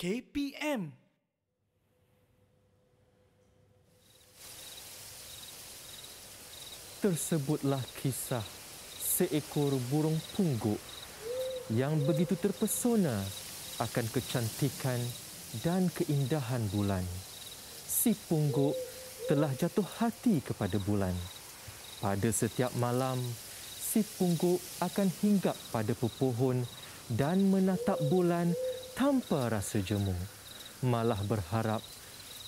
KPM. Tersebutlah kisah seekor burung pungguk yang begitu terpesona akan kecantikan dan keindahan bulan. Si pungguk telah jatuh hati kepada bulan. Pada setiap malam, si pungguk akan hinggap pada pepohon dan menatap bulan tanpa rasa jemu malah berharap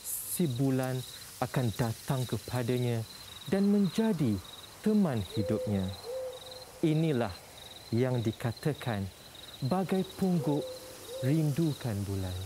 si bulan akan datang kepadanya dan menjadi teman hidupnya inilah yang dikatakan bagai pungguk rindukan bulan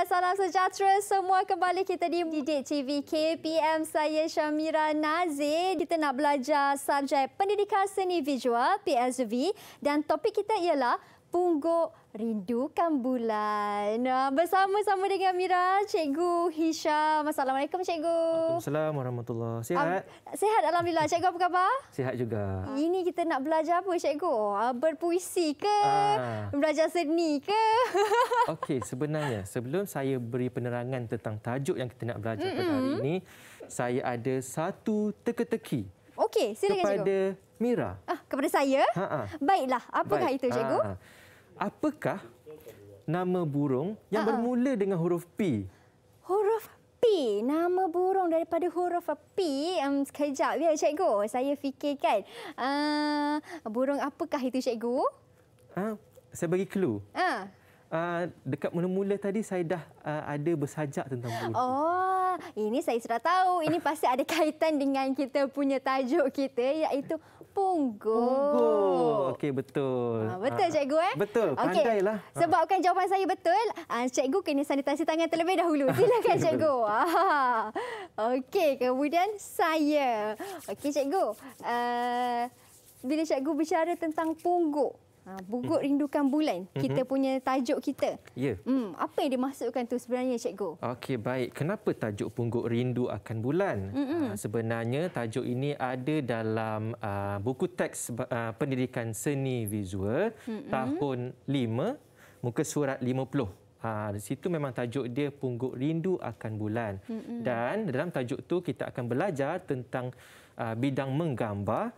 dan salam sejahtera semua kembali kita di Didik TV KPM. Saya Syamira Nazir. Kita nak belajar subjek pendidikan seni visual PSV dan topik kita ialah Punggok Rindukan Bulan. Bersama-sama dengan Mira, Cikgu Hisham. Assalamualaikum, Cikgu. Assalamualaikum warahmatullahi Sihat? Um, sihat, Alhamdulillah. Cikgu, apa khabar? Sihat juga. Ini kita nak belajar apa, Cikgu? Ah, berpuisi ke? Aa. Ah. Belajar seni ke? Okey, sebenarnya sebelum saya beri penerangan tentang tajuk yang kita nak belajar mm -mm. pada hari ini, saya ada satu teka-teki okay, silakan cikgu. Mira. Ah, kepada saya? Ha -ha. Baiklah, apakah Baik. itu, Cikgu? Ha -ha apakah nama burung yang uh bermula dengan huruf P? Huruf P, nama burung daripada huruf P. Um, sekejap ya, cikgu. Saya fikirkan, uh, burung apakah itu, cikgu? Uh, saya bagi clue. Uh uh, dekat mula-mula tadi saya dah uh, ada bersajak tentang buku. Oh, ini saya sudah tahu. Ini pasti ada kaitan dengan kita punya tajuk kita iaitu punggu. Punggu, Okey, betul. Ha, betul, ha. cikgu. Eh? Betul, pandailah. Okay. Sebab kan jawapan saya betul, uh, cikgu kena sanitasi tangan terlebih dahulu. Silakan, cikgu. Okey, kemudian saya. Okey, cikgu. Uh, bila cikgu bicara tentang punggu. Ha, bugut hmm. rindukan bulan kita hmm. punya tajuk kita. Ya. Hmm, apa yang dimaksudkan tu sebenarnya cikgu? Okey baik. Kenapa tajuk punggut rindu akan bulan? Ha, sebenarnya tajuk ini ada dalam uh, buku teks uh, pendidikan seni visual Mm-mm. tahun 5 muka surat 50. Ha, di situ memang tajuk dia Pungguk Rindu Akan Bulan. Mm-mm. Dan dalam tajuk tu kita akan belajar tentang uh, bidang menggambar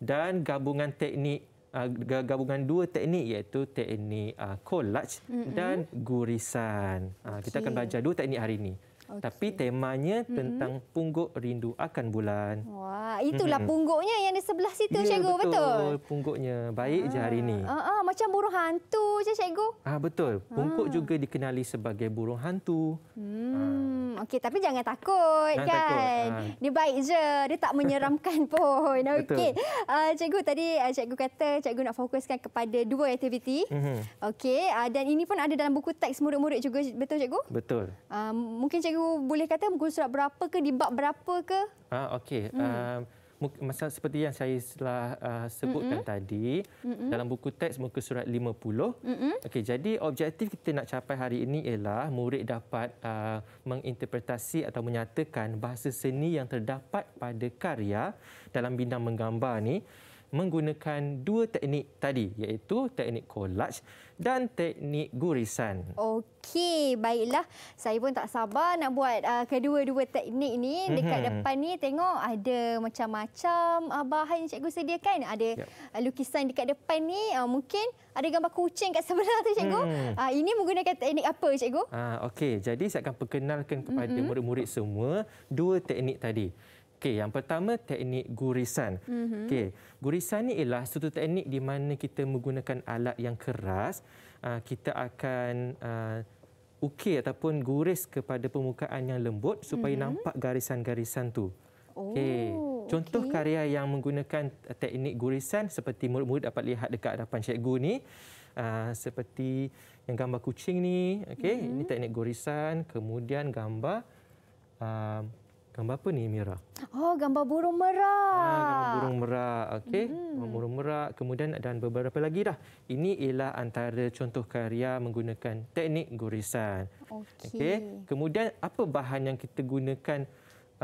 dan gabungan teknik uh, gabungan dua teknik iaitu teknik uh, ah, collage mm -hmm. dan gurisan. Uh, kita okay. akan belajar dua teknik hari ini. Tapi temanya mm -hmm. tentang pungguk rindu akan bulan. Wah, itulah mm -hmm. pungguknya yang di sebelah situ, ya, Cikgu. Betul. betul, pungguknya. Baik ah. je hari ini. Ah, ah, macam burung hantu je, Cikgu. Ah, betul. Pungguk ah. juga dikenali sebagai burung hantu. Hmm. Ah. Okey, tapi jangan takut, jangan kan? Takut. Ah. Dia baik je. Dia tak menyeramkan pun. Okey, ah, Cikgu, tadi ah, Cikgu kata Cikgu nak fokuskan kepada dua aktiviti. Mm -hmm. Okey, ah, dan ini pun ada dalam buku teks murid-murid juga. Betul, Cikgu? Betul. Ah, mungkin Cikgu you boleh kata buku surat berapa ke di bab berapa ke? Ah okey. Hmm. Ah, uh, masalah seperti yang saya telah uh, ah, sebutkan Mm-mm. tadi Mm-mm. dalam buku teks buku surat 50 okey jadi objektif kita nak capai hari ini ialah murid dapat uh, menginterpretasi atau menyatakan bahasa seni yang terdapat pada karya dalam bidang menggambar ni menggunakan dua teknik tadi iaitu teknik collage dan teknik gurisan. Okey, baiklah. Saya pun tak sabar nak buat uh, kedua-dua teknik ni. Mhm. Dekat mm -hmm. depan ni tengok ada macam-macam uh, bahan cikgu sediakan. Ada yep. Ya. uh, lukisan dekat depan ni. Uh, mungkin ada gambar kucing kat sebelah tu cikgu. Mm. Uh, ini menggunakan teknik apa cikgu? Uh, Okey, jadi saya akan perkenalkan kepada mhm. murid-murid mm -hmm. semua dua teknik tadi. Okey, yang pertama teknik gurisan. Mm-hmm. Okey, gurisan ni ialah suatu teknik di mana kita menggunakan alat yang keras, uh, kita akan uh, ukir ataupun guris kepada permukaan yang lembut supaya mm-hmm. nampak garisan-garisan tu. Okey. Oh, contoh okay. karya yang menggunakan teknik gurisan seperti murid-murid dapat lihat dekat hadapan cikgu ni, uh, seperti yang gambar kucing ni, okey, mm-hmm. ini teknik gurisan, kemudian gambar uh, Gambar apa ni, Mira? Oh, gambar burung merak. Ha, ah, gambar burung merak, okey. Hmm. Burung merak, kemudian ada beberapa lagi dah. Ini ialah antara contoh karya menggunakan teknik gurisan. Okey. Okay. Kemudian, apa bahan yang kita gunakan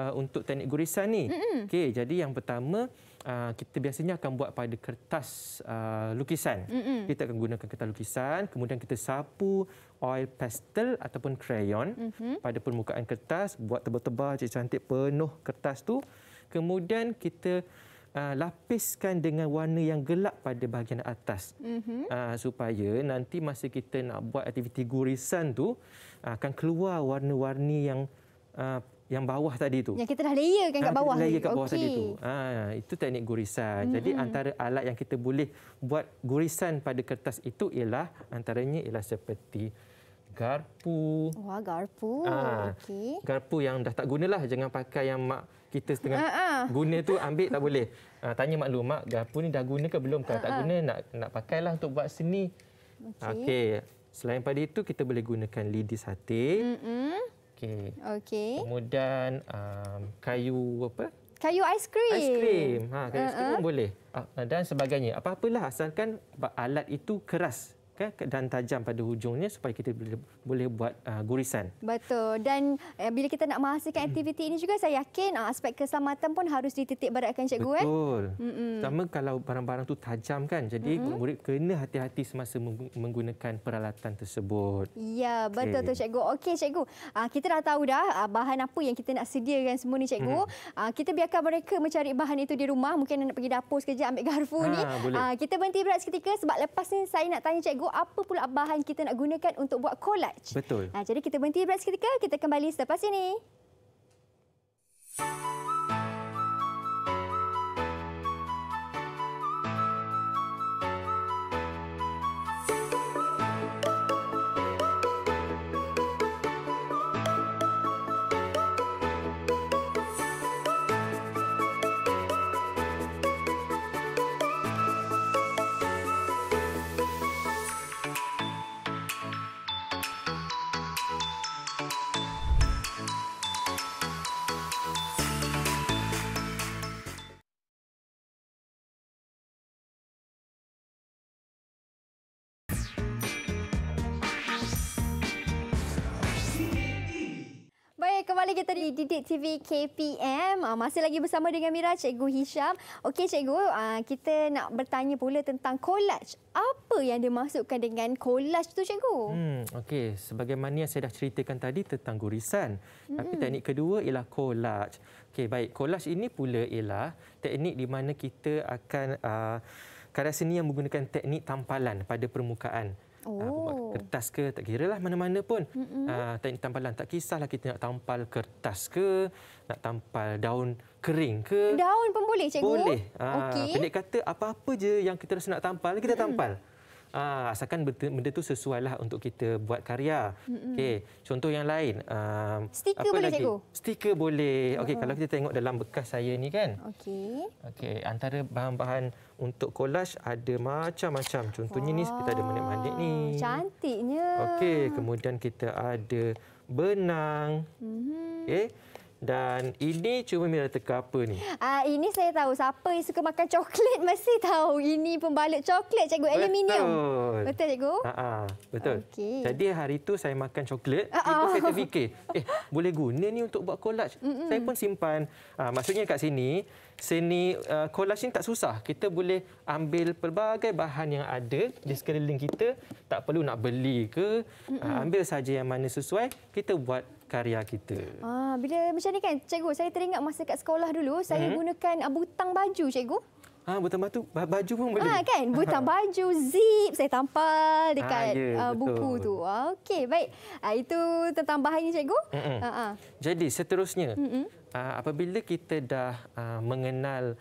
uh, untuk teknik gurisan ni? Hmm. Okey, jadi yang pertama, uh, kita biasanya akan buat pada kertas uh, lukisan. Hmm. Kita akan gunakan kertas lukisan, kemudian kita sapu, oil pastel ataupun crayon mm-hmm. pada permukaan kertas buat tebal-tebal jadi cantik penuh kertas tu kemudian kita uh, lapiskan dengan warna yang gelap pada bahagian atas mm-hmm. uh, supaya nanti masa kita nak buat aktiviti gurisan tu uh, akan keluar warna-warni yang uh, yang bawah tadi tu. Yang kita dah layer kan kat bawah. Dah layer kat bawah okay. tadi tu. Ha, itu teknik gurisan. Mm-hmm. Jadi antara alat yang kita boleh buat gurisan pada kertas itu ialah antaranya ialah seperti garpu. Wah, garpu. Ha, ah, okay. Garpu yang dah tak gunalah. Jangan pakai yang mak kita setengah uh-huh. guna tu ambil tak boleh. Ha, tanya mak lu, mak garpu ni dah guna ke belum? Kalau uh-huh. tak guna, nak, nak pakailah untuk buat seni. Okey. Okay. Selain pada itu, kita boleh gunakan lidi sate. Mm-hmm. Okey. Okey. Kemudian um, kayu apa? Kayu aiskrim. Aiskrim. Ha, kayu uh-uh. aiskrim pun uh-huh. boleh. Uh, dan sebagainya. Apa-apalah asalkan alat itu keras dan tajam pada hujungnya supaya kita boleh, buat uh, gurisan. Betul. Dan eh, bila kita nak menghasilkan hmm. aktiviti ini juga, saya yakin ah, aspek keselamatan pun harus dititik beratkan cikgu. Eh? Betul. Eh? Terutama kalau barang-barang tu tajam kan. Jadi, mm -hmm. murid kena hati-hati semasa menggunakan peralatan tersebut. Ya, betul okay. tu cikgu. Okey, cikgu. Ah, kita dah tahu dah ah, bahan apa yang kita nak sediakan semua ni cikgu. Mm -hmm. kita biarkan mereka mencari bahan itu di rumah. Mungkin nak pergi dapur sekejap ambil garfu ha, ni. Uh, kita berhenti berat seketika sebab lepas ni saya nak tanya cikgu tahu apa pula bahan kita nak gunakan untuk buat collage. Betul. Ha, jadi kita berhenti berat seketika. Kita kembali selepas ini. kembali kita di Didik TV KPM. Uh, ah, masih lagi bersama dengan Mira, Cikgu Hisham. Okey, Cikgu, uh, kita nak bertanya pula tentang kolaj. Apa yang dimaksudkan dengan kolaj tu, Cikgu? Hmm, Okey, sebagaimana yang saya dah ceritakan tadi tentang gurisan. Hmm. Tapi teknik kedua ialah kolaj. Okey, baik. kolaj ini pula ialah teknik di mana kita akan... Uh, ah, karya seni yang menggunakan teknik tampalan pada permukaan. Ah, oh. Uh, kertas ke, tak kira lah mana-mana pun. Uh, ah, teknik tampalan, tak kisahlah kita nak tampal kertas ke, nak tampal daun kering ke. Daun pun boleh, cikgu? Boleh. Uh, ah, okay. Pendek kata, apa-apa je yang kita rasa nak tampal, kita tampal. Mm-hmm. Ah, asalkan benda tu sesuai lah untuk kita buat karya. Okey, contoh yang lain. Um, Stiker apa boleh, lagi? cikgu? Stiker boleh. Okey, uh. kalau kita tengok dalam bekas saya ni kan. Okey. Okey, antara bahan-bahan untuk collage ada macam-macam. Contohnya Wah. ni kita ada manik-manik ni. Cantiknya. Okey, kemudian kita ada benang. Mm -hmm. Okey. Dan ini cuma Mira teka apa ni? Ah uh, ini saya tahu siapa yang suka makan coklat mesti tahu ini pembalut coklat cikgu betul. aluminium. Betul cikgu? Ha betul. Okay. Jadi hari tu saya makan coklat, uh-uh. Ah, saya ah. terfikir, eh boleh guna ni untuk buat kolaj. Mm-mm. Saya pun simpan uh, maksudnya kat sini. Sini uh, collage ni tak susah. Kita boleh ambil pelbagai bahan yang ada di sekeliling kita. Tak perlu nak beli ke. Uh, ambil saja yang mana sesuai, kita buat karya kita. Ah, bila macam ni kan, cikgu, saya teringat masa kat sekolah dulu, saya mhm. gunakan ah, butang baju, cikgu. Ha, butang baju, baju pun boleh. Ha, kan? Butang baju, zip, saya tampal dekat ha, ya, uh, buku tu. Okey, baik. Ha, itu tentang bahannya, cikgu. Ha, ha. Jadi, seterusnya, ha, apabila kita dah ha, mengenal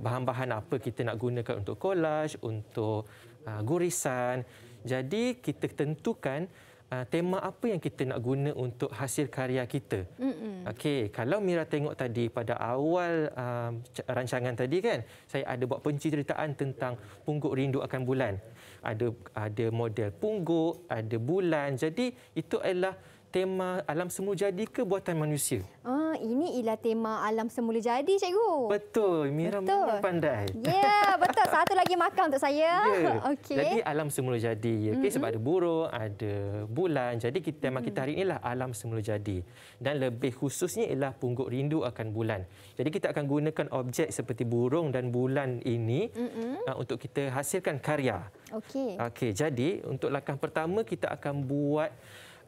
bahan-bahan apa kita nak gunakan untuk kolaj, untuk ha, gurisan, jadi kita tentukan uh, tema apa yang kita nak guna untuk hasil karya kita. Mm-hmm. Okey, kalau Mira tengok tadi pada awal uh, rancangan tadi kan, saya ada buat penceritaan tentang Pungguk Rindu Akan Bulan. Ada ada model Pungguk, ada bulan. Jadi itu adalah tema alam semula jadi ke buatan manusia? Ah, ini ialah tema alam semula jadi, cikgu. Betul, Mira betul. pandai. Ya, yeah, betul. Satu lagi makan untuk saya. Yeah. Okey. Jadi alam semula jadi. Okey, ya mm-hmm. sebab ada burung, ada bulan. Jadi kita tema kita mm-hmm. hari inilah alam semula jadi. Dan lebih khususnya ialah pungguk rindu akan bulan. Jadi kita akan gunakan objek seperti burung dan bulan ini mm-hmm. Ah, untuk kita hasilkan karya. Okey. Okey, jadi untuk langkah pertama kita akan buat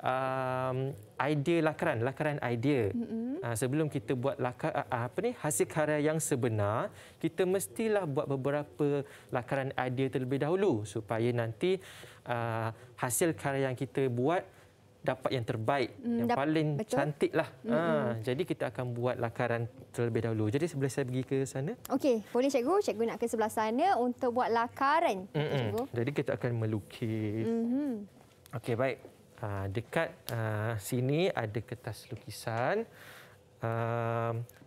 um, idea lakaran, lakaran idea. Mm-hmm. Uh, sebelum kita buat laka, uh, apa ni hasil karya yang sebenar, kita mestilah buat beberapa lakaran idea terlebih dahulu supaya nanti uh, hasil karya yang kita buat dapat yang terbaik mm, yang dap- paling cantiklah. Mm-hmm. Ha jadi kita akan buat lakaran terlebih dahulu. Jadi sebelum saya pergi ke sana. Okey, boleh cikgu, cikgu nak ke sebelah sana untuk buat lakaran. Mm-hmm. Cikgu. Jadi kita akan melukis. Mhm. Okey, baik. Ha, dekat ha, sini ada kertas lukisan. Ha,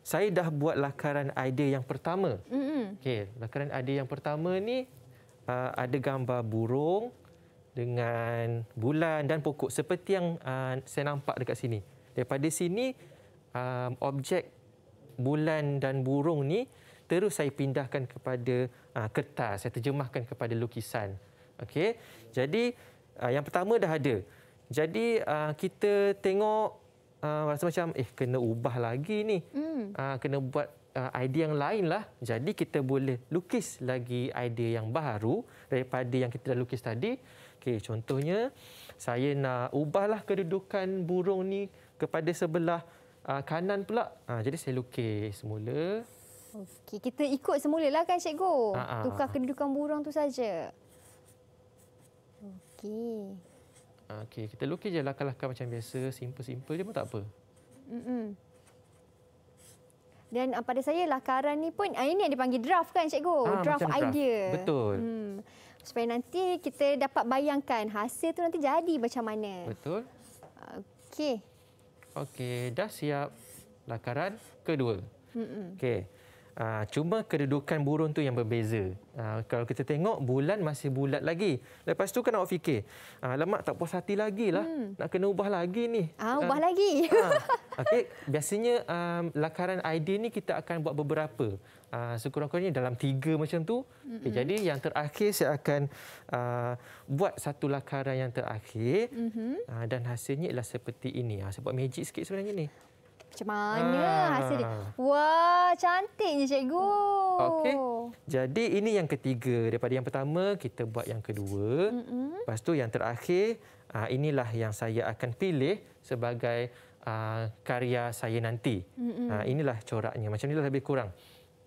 saya dah buat lakaran idea yang pertama. Mm-hmm. Okay, lakaran idea yang pertama ni ha, ada gambar burung dengan bulan dan pokok seperti yang ha, saya nampak dekat sini. Daripada sini ha, objek bulan dan burung ni terus saya pindahkan kepada ha, kertas. Saya terjemahkan kepada lukisan. Okay, jadi yang pertama dah ada. Jadi uh, kita tengok uh, rasa macam eh kena ubah lagi ni. Hmm. Uh, kena buat uh, idea yang lain lah. Jadi kita boleh lukis lagi idea yang baru daripada yang kita dah lukis tadi. Okay, contohnya saya nak ubahlah kedudukan burung ni kepada sebelah uh, kanan pula. Uh, jadi saya lukis semula. Okay, kita ikut semula lah kan Cikgu. Uh ah, -huh. Ah, Tukar kedudukan burung tu saja. Okey. Okey, kita lukis je lakar-lakar macam biasa, simple-simple je pun tak apa. Mm-mm. Dan uh, pada saya lakaran ni pun ah, ini yang dipanggil draft kan cikgu, ha, draft macam idea. Betul. Hmm. Supaya nanti kita dapat bayangkan hasil tu nanti jadi macam mana. Betul. Okey. Okey, dah siap lakaran kedua. Okey. Ah, cuma kedudukan burung tu yang berbeza. Ah, kalau kita tengok bulan masih bulat lagi. Lepas tu kan awak fikir, ah, lemak tak puas hati lagi lah. Hmm. Nak kena ubah lagi ni. Ah, ubah uh. lagi. Uh, okay. Biasanya um, lakaran ID ni kita akan buat beberapa. Uh, Sekurang-kurangnya dalam tiga macam tu. Okay, eh, jadi yang terakhir saya akan uh, buat satu lakaran yang terakhir. Mm-hmm. Uh, dan hasilnya ialah seperti ini. Uh, saya buat magic sikit sebenarnya ni. Macam mana ha. hasil dia? Ah. Wah, cantiknya cikgu. Okey. Jadi ini yang ketiga. Daripada yang pertama, kita buat yang kedua. Mm -mm. Lepas tu yang terakhir, ah, inilah yang saya akan pilih sebagai ah, karya saya nanti. Mm -mm. Inilah coraknya. Macam inilah lebih kurang.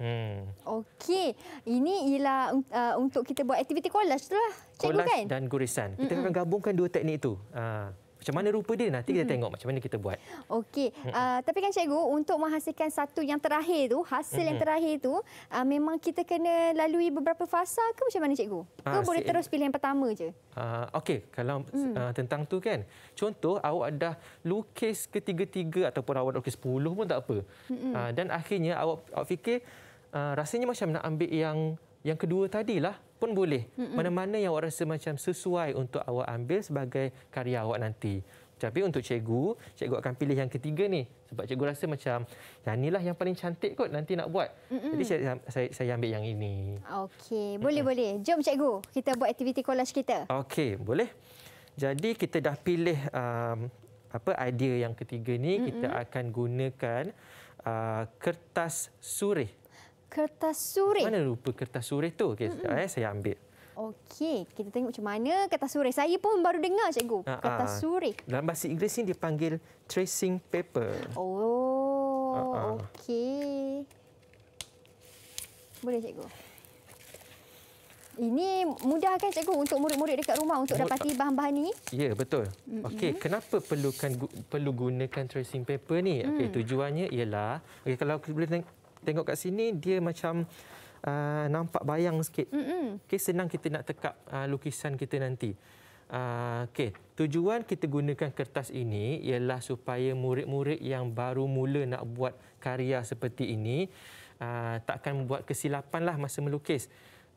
Hmm. Okey. Ini ialah um, untuk kita buat aktiviti collage tu lah. Collage kan? dan gurisan. Kita mm -mm. akan gabungkan dua teknik itu. Okey. Macam mana rupa dia nanti kita hmm. tengok macam mana kita buat. Okey. Hmm. Uh, tapi kan cikgu untuk menghasilkan satu yang terakhir tu, hasil Mm-mm. yang hmm. terakhir tu, uh, memang kita kena lalui beberapa fasa ke macam mana cikgu? Ke ha, boleh terus pilih yang pertama je? Uh, okey, kalau mm. uh, tentang tu kan. Contoh awak ada lukis ketiga-tiga ataupun awak lukis 10 pun tak apa. Uh, dan akhirnya awak, awak fikir uh, rasanya macam nak ambil yang yang kedua tadilah pun boleh. Mana-mana yang awak rasa macam sesuai untuk awak ambil sebagai karya awak nanti. Tapi untuk cikgu, cikgu akan pilih yang ketiga ni. Sebab cikgu rasa macam, yang inilah yang paling cantik kot nanti nak buat. Mm-mm. Jadi saya, saya, saya ambil yang ini. Okey, boleh-boleh. Jom cikgu, kita buat aktiviti kolaj kita. Okey, boleh. Jadi kita dah pilih um, apa idea yang ketiga ni. Mm-mm. Kita akan gunakan uh, kertas surih kertas suri Mana rupa kertas suri tu? Okey, sekejap eh, saya ambil. Okey, kita tengok macam mana kertas suri. Saya pun baru dengar cikgu, ha, kertas ah. suri Dalam bahasa Inggeris ni dipanggil tracing paper. Oh, ha, okey. Boleh cikgu. Ini mudah kan cikgu untuk murid-murid dekat rumah untuk dapati bahan-bahan ni? Ya, betul. Okey, mm -hmm. kenapa perlukan perlu gunakan tracing paper ni? Okey, mm. tujuannya ialah okey kalau boleh tengok tengok kat sini dia macam uh, nampak bayang sikit. Okey senang kita nak tekap uh, lukisan kita nanti. Uh, Okey, tujuan kita gunakan kertas ini ialah supaya murid-murid yang baru mula nak buat karya seperti ini uh, takkan membuat kesilapan lah masa melukis.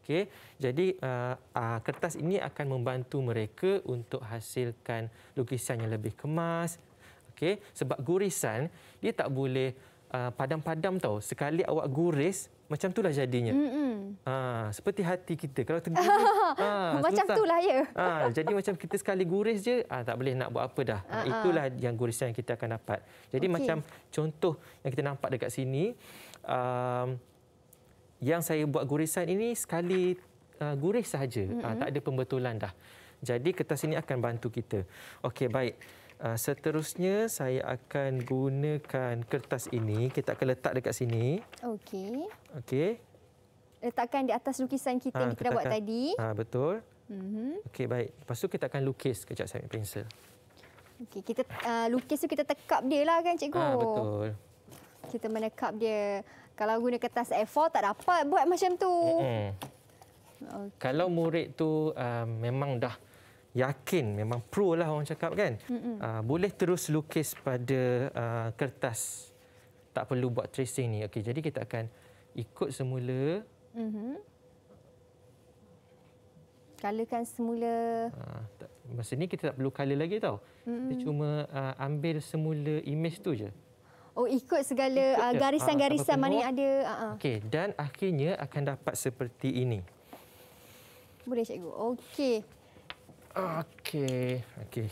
Okey, jadi uh, uh, kertas ini akan membantu mereka untuk hasilkan lukisan yang lebih kemas. Okay sebab gurisan dia tak boleh Uh, padam-padam tau. Sekali awak guris, macam itulah jadinya. Ha, seperti hati kita. Kalau tergurih, ha, macam susah. itulah ya. Ha, jadi macam kita sekali guris je, ha, tak boleh nak buat apa dah. Ha, ah, ah. itulah yang gurisan yang kita akan dapat. Jadi okay. macam contoh yang kita nampak dekat sini, um, yang saya buat gurisan ini sekali uh, guris sahaja. Ha, tak ada pembetulan dah. Jadi kertas ini akan bantu kita. Okey, baik. Uh, seterusnya saya akan gunakan kertas ini. Kita akan letak dekat sini. Okey. Okey. Letakkan di atas lukisan kita ha, yang kita buat tadi. Ha, betul. Mm-hmm. Okey, baik. Lepas tu kita akan lukis kejap saya pensel. Okey, kita uh, lukis tu kita tekap dia lah kan cikgu. Ha, betul. Kita menekap dia. Kalau guna kertas A4 tak dapat buat macam tu. Okay. Kalau murid tu uh, memang dah yakin memang pro lah orang cakap kan uh, boleh terus lukis pada uh, kertas tak perlu buat tracing ni okey jadi kita akan ikut semula mhm kalakan semula uh, masa ni kita tak perlu color lagi tau mm-hmm. kita cuma uh, ambil semula image tu je oh ikut segala ikut uh, garisan-garisan uh, mana yang ada uh-huh. okey dan akhirnya akan dapat seperti ini boleh cikgu okey Okey. Okey.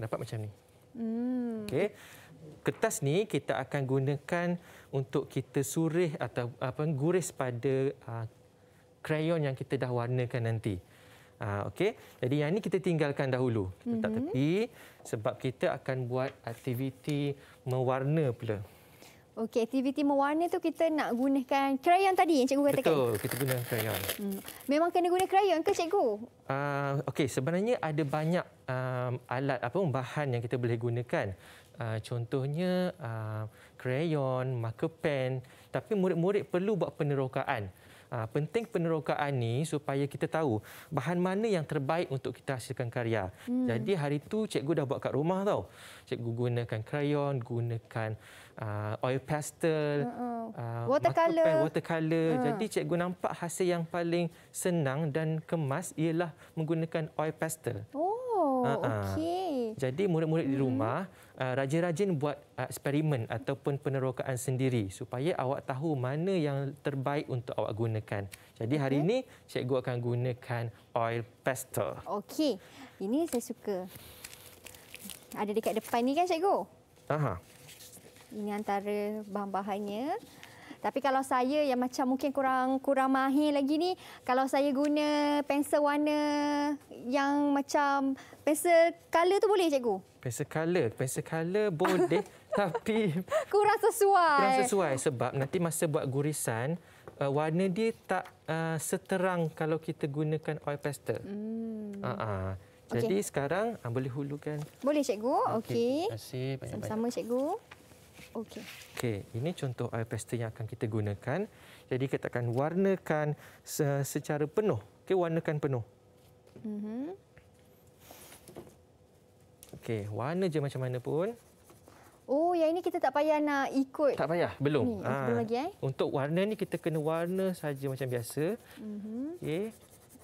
Dapat macam ni. Hmm. Okey. Kertas ni kita akan gunakan untuk kita surih atau apa guris pada krayon ah, yang kita dah warnakan nanti. Uh, Okey. Jadi yang ni kita tinggalkan dahulu. Kita mm tepi sebab kita akan buat aktiviti mewarna pula. Okey, aktiviti mewarna tu kita nak gunakan krayon tadi yang cikgu katakan. Betul, kita guna krayon. Hmm. Memang kena guna krayon ke cikgu? Uh, Okey, sebenarnya ada banyak uh, alat apa bahan yang kita boleh gunakan. Uh, contohnya uh, crayon, marker pen, tapi murid-murid perlu buat penerokaan. Ha, penting penerokaan ni supaya kita tahu bahan mana yang terbaik untuk kita hasilkan karya. Hmm. Jadi hari tu cikgu dah buat kat rumah tau. Cikgu gunakan crayon, gunakan uh, oil pastel, uh-uh. Hmm, hmm. ah, watercolor. Uh, watercolor. Uh. Hmm. Jadi cikgu nampak hasil yang paling senang dan kemas ialah menggunakan oil pastel. Oh, uh-uh. okey. Jadi murid-murid hmm. di rumah Uh, rajin-rajin buat uh, eksperimen ataupun penerokaan sendiri supaya awak tahu mana yang terbaik untuk awak gunakan. Jadi hari okay. Mhm. ini cikgu akan gunakan oil pastel. Okey. Ini saya suka. Ada dekat depan ni kan cikgu? Aha. Ini antara bahan-bahannya. Tapi kalau saya yang macam mungkin kurang kurang mahir lagi ni, kalau saya guna pensel warna yang macam pensel color tu boleh cikgu? Pensel color, pensel color boleh tapi kurang sesuai. Kurang sesuai sebab nanti masa buat gurisan Uh, warna dia tak uh, seterang kalau kita gunakan oil pastel. Hmm. Uh ah, -huh. Ah. Jadi okay. sekarang uh, boleh hulukan. Boleh, Cikgu. Okey. Okay. Terima kasih. Sama-sama, Cikgu. Okey. Okey, ini contoh air pastel yang akan kita gunakan. Jadi kita akan warnakan secara penuh. Okey, warnakan penuh. Mhm. Mm Okey, warna je macam mana pun. Oh, yang ini kita tak payah nak ikut. Tak payah, belum. Ni, ha. belum lagi eh. Untuk warna ni kita kena warna saja macam biasa. Mhm. Mm Okey.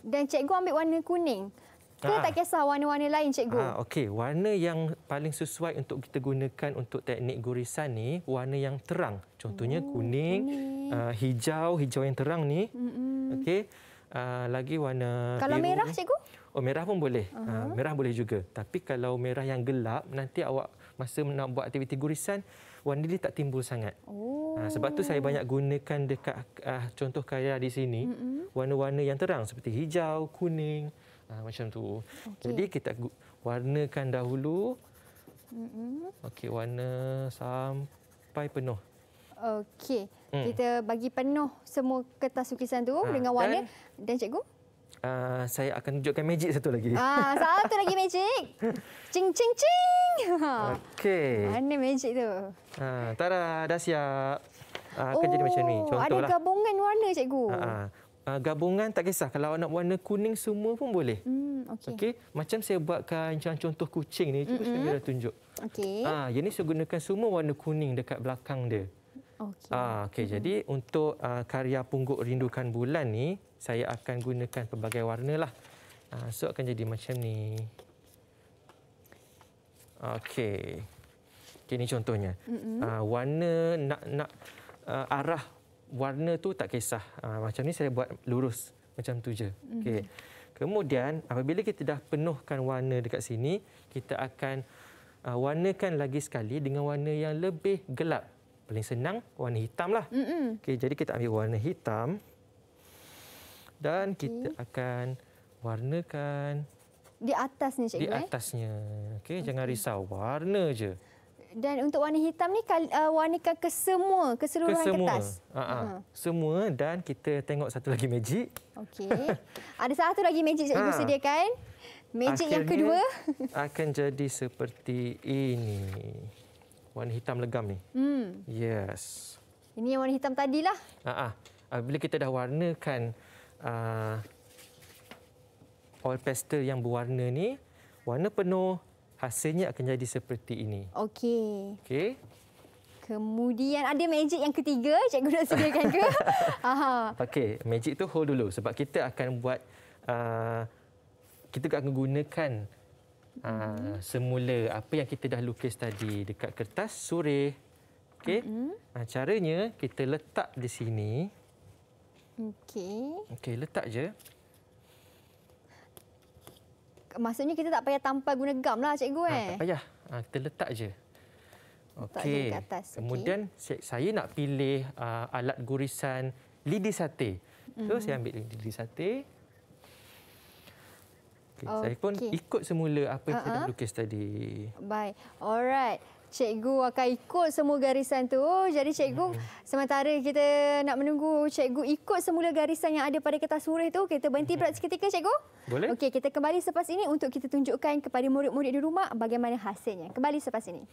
Dan cikgu ambil warna kuning. Kita ah. tak kisah warna-warna lain, cikgu. Ah, Okey, warna yang paling sesuai untuk kita gunakan untuk teknik gurisan ni, warna yang terang. Contohnya Ooh, kuning, kuning. Uh, hijau, hijau yang terang ni. Okey, uh, lagi warna Kalau biru. merah, cikgu? Oh, merah pun boleh. Uh -huh. uh, merah boleh juga. Tapi kalau merah yang gelap, nanti awak masa nak buat aktiviti gurisan, warna dia tak timbul sangat. Oh. Uh, sebab tu saya oh. banyak gunakan dekat uh, contoh karya di sini, warna-warna yang terang seperti hijau, kuning, Ha, macam tu. Okay. Jadi kita warnakan dahulu. Mm-hmm. Okey, warna sampai penuh. Okey, mm. kita bagi penuh semua kertas lukisan tu ha, dengan warna. Dan, dan cikgu? Uh, saya akan tunjukkan magic satu lagi. Ah, satu lagi magic. Cing, cing, cing. Okey. Mana magic tu? Ha, tada, dah siap. Uh, oh, kerja macam ni. Contohlah. Ada gabungan warna, cikgu. Ha, uh, Ah, gabungan tak kisah kalau nak warna kuning semua pun boleh. Hmm, okey. Okay? Macam saya buatkan macam contoh kucing ni cuba mm-hmm. saya dah tunjuk. Okey. Ah, ha, ini saya gunakan semua warna kuning dekat belakang dia. Okey. Ah, okay. okey. Jadi untuk uh, karya Pungguk Rindukan Bulan ni saya akan gunakan pelbagai warnalah. Ah, so akan jadi macam ni. Okey. Okey ni contohnya. Mm-hmm. Ha, warna nak nak uh, arah warna tu tak kisah. Uh, macam ni saya buat lurus macam tu je. Mm-hmm. Kemudian apabila kita dah penuhkan warna dekat sini, kita akan uh, warnakan lagi sekali dengan warna yang lebih gelap. Paling senang warna hitam lah. Mhm. Okey, jadi kita ambil warna hitam dan okay. kita akan warnakan di atas ni cikgu. Di eh? atasnya. Okey, okay. jangan risau warna je dan untuk warna hitam ni uh, warnakan ke semua keseluruhan kesemua. kertas. Ha -ha. Ha. Semua dan kita tengok satu lagi magic. Okey. Ada satu lagi magic yang ha. ibu ha. sediakan. Magic Akhirnya, yang kedua akan jadi seperti ini. Warna hitam legam ni. Hmm. Yes. Ini yang warna hitam tadilah. Ha -ha. Ah, bila kita dah warnakan uh, oil pastel yang berwarna ni, warna penuh hasilnya akan jadi seperti ini. Okey. Okey. Kemudian ada magic yang ketiga cikgu nak sediakan ke? Aha. Okey, magic tu hold dulu sebab kita akan buat uh, kita akan menggunakan uh, semula apa yang kita dah lukis tadi dekat kertas suri. Okey. Hmm. Uh, caranya kita letak di sini. Okey. Okey, letak je maksudnya kita tak payah tampal guna gam lah cikgu ah, eh. Ha, tak payah. Ha, kita letak je. Okey. Kemudian okay. saya nak pilih uh, alat gurisan lidi sate. Tu so, mhm. saya ambil lidi sate. Okay, okay. Saya pun ikut semula apa yang uh-huh. saya lukis tadi. Baik, Alright cikgu akan ikut semua garisan tu. Jadi cikgu, hmm. sementara kita nak menunggu cikgu ikut semula garisan yang ada pada kertas surih tu, kita berhenti hmm. berat seketika cikgu. Boleh. Okey, kita kembali selepas ini untuk kita tunjukkan kepada murid-murid di rumah bagaimana hasilnya. Kembali selepas ini.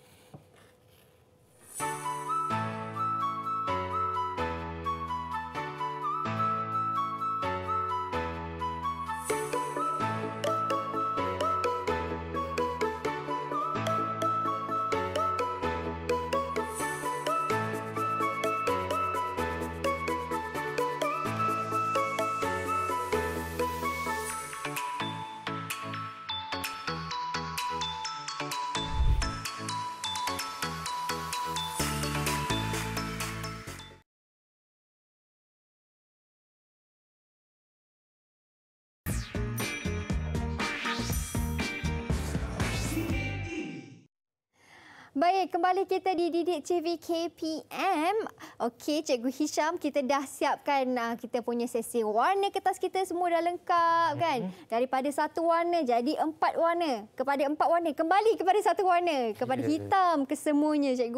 Baik, kembali kita di Didik TV KPM. Okey, Cikgu Hisham, kita dah siapkan uh, kita punya sesi warna kertas kita semua dah lengkap kan? Mm -hmm. Daripada satu warna jadi empat warna. Kepada empat warna, kembali kepada satu warna. Kepada yeah. hitam kesemuanya, Cikgu.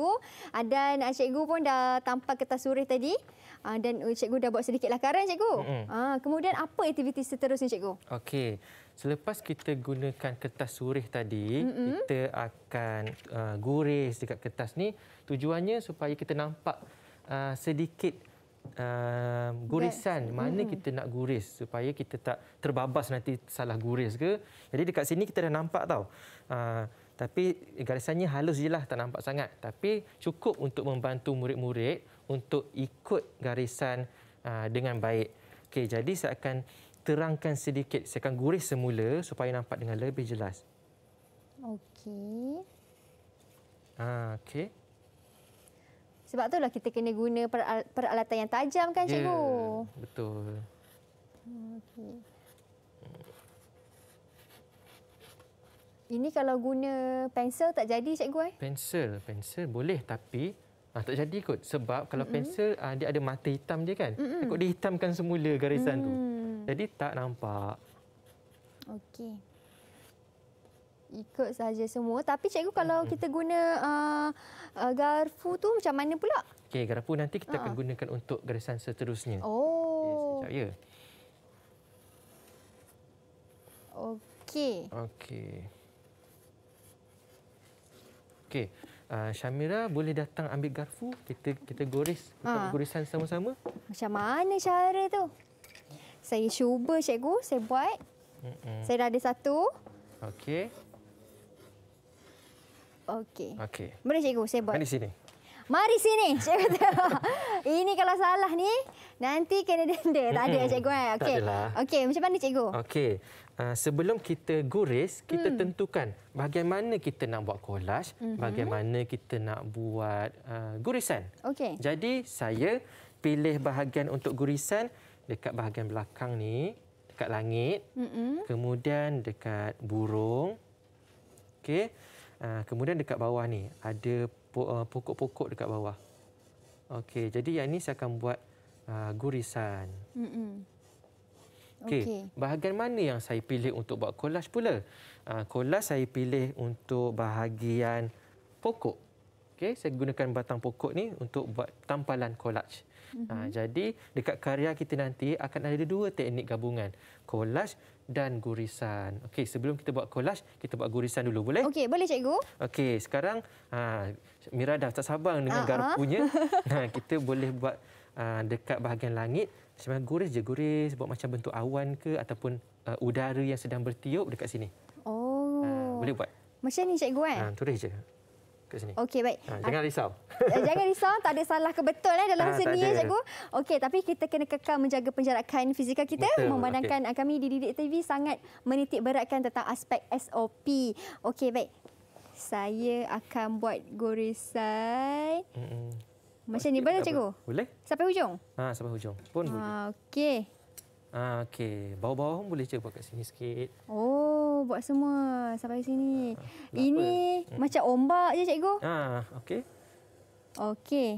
Uh, dan uh, Cikgu pun dah tampak kertas suri tadi. Uh, dan uh, Cikgu dah buat sedikit lakaran, Cikgu. Mm -hmm. uh, kemudian apa aktiviti seterusnya, Cikgu? Okey. Selepas kita gunakan kertas surih tadi, mm -hmm. kita akan uh, guris dekat kertas ni. Tujuannya supaya kita nampak uh, sedikit uh, gurisan That, mana mm. kita nak guris supaya kita tak terbabas nanti salah guris ke. Jadi dekat sini kita dah nampak tau. Uh, tapi garisannya halus je lah, tak nampak sangat. Tapi cukup untuk membantu murid-murid untuk ikut garisan uh, dengan baik. Okay, jadi saya akan terangkan sedikit. Saya akan guris semula supaya nampak dengan lebih jelas. Okey. Ah, okey. Sebab itulah kita kena guna peral- peralatan yang tajam kan, ya, cikgu? Yeah, betul. Okey. Ini kalau guna pensel tak jadi, cikgu eh? Pensel, pensel boleh tapi Ah, tak jadi kot. Sebab kalau mm -hmm. pensel, ah, dia ada mata hitam dia kan. Mm -hmm. Takut dia hitamkan semula garisan mm. tu. Jadi tak nampak. Okey. Ikut saja semua. Tapi cikgu kalau mm -hmm. kita guna uh, uh, garfu tu macam mana pula? Okey, garfu nanti kita uh -huh. akan ah. gunakan untuk garisan seterusnya. Oh. Okay, sekejap, ya. Okey. Okey. Okey. Ah, Syamira boleh datang ambil garfu kita kita goris ha. gorisan sama-sama. Macam mana cara tu? Saya cuba cikgu, saya buat. Mm-mm. Saya dah ada satu. Okey. Okey. Okey. Boleh cikgu saya buat. Kan di sini. Mari sini. Cik kata. Ini kalau salah ni nanti kena denda. Tak ada cikgu eh. Okey. Okey, macam mana cikgu? Okey. Uh, sebelum kita guris, kita hmm. tentukan bagaimana kita nak buat collage, hmm. bagaimana kita nak buat uh, gurisan. Okey. Jadi saya pilih bahagian untuk gurisan dekat bahagian belakang ni, dekat langit. Hmm. Kemudian dekat burung. Okey. Uh, kemudian dekat bawah ni ada Uh, pokok-pokok dekat bawah. Okey, jadi yang ini saya akan buat uh, gurisan. Mm -mm. Okey, okay. bahagian mana yang saya pilih untuk buat kolaj pula? Uh, kolaj saya pilih untuk bahagian pokok. Okey, saya gunakan batang pokok ni untuk buat tampalan kolaj. Mm -hmm. uh, jadi, dekat karya kita nanti akan ada dua teknik gabungan. Kolaj dan gurisan. Okey, sebelum kita buat collage, kita buat gurisan dulu boleh? Okey, boleh cikgu. Okey, sekarang ha, Mira dah tak sabar dengan uh-huh. garpunya. Nah, ha, kita boleh buat ha, dekat bahagian langit. Sebenarnya guris je, guris buat macam bentuk awan ke ataupun uh, udara yang sedang bertiup dekat sini. Oh. Ha, boleh buat. Macam ni cikgu kan? Ha, tulis je kat sini. Okey, baik. Ha, jangan risau. Eh, jangan risau, tak ada salah ke betul eh dalam ha, seni ya, cikgu. Okey, tapi kita kena kekal menjaga penjarakan fizikal kita betul. memandangkan okay. Ah, kami di Didik TV sangat menitik beratkan tentang aspek SOP. Okey, baik. Saya akan buat goresan. Mm-mm. Macam ni boleh cikgu? Boleh. Sampai hujung? Ha, sampai hujung. Pun ha, boleh. Ah, okey. Ah, Okey, bawah-bawah pun boleh cuba buat kat sini sikit. Oh, buat semua sampai sini. Ah, Ini apa? Hmm. macam ombak je cikgu. Ha, ah, okey. Okey.